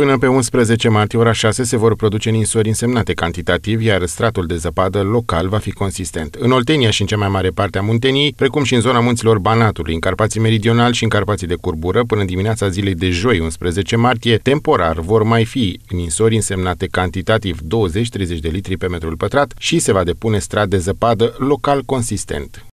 Până pe 11 martie, ora 6, se vor produce ninsori însemnate cantitativ, iar stratul de zăpadă local va fi consistent. În Oltenia și în cea mai mare parte a Munteniei, precum și în zona munților Banatului, în Carpații Meridional și în Carpații de Curbură, până dimineața zilei de joi, 11 martie, temporar vor mai fi ninsori însemnate cantitativ 20-30 de litri pe metru pătrat și se va depune strat de zăpadă local consistent.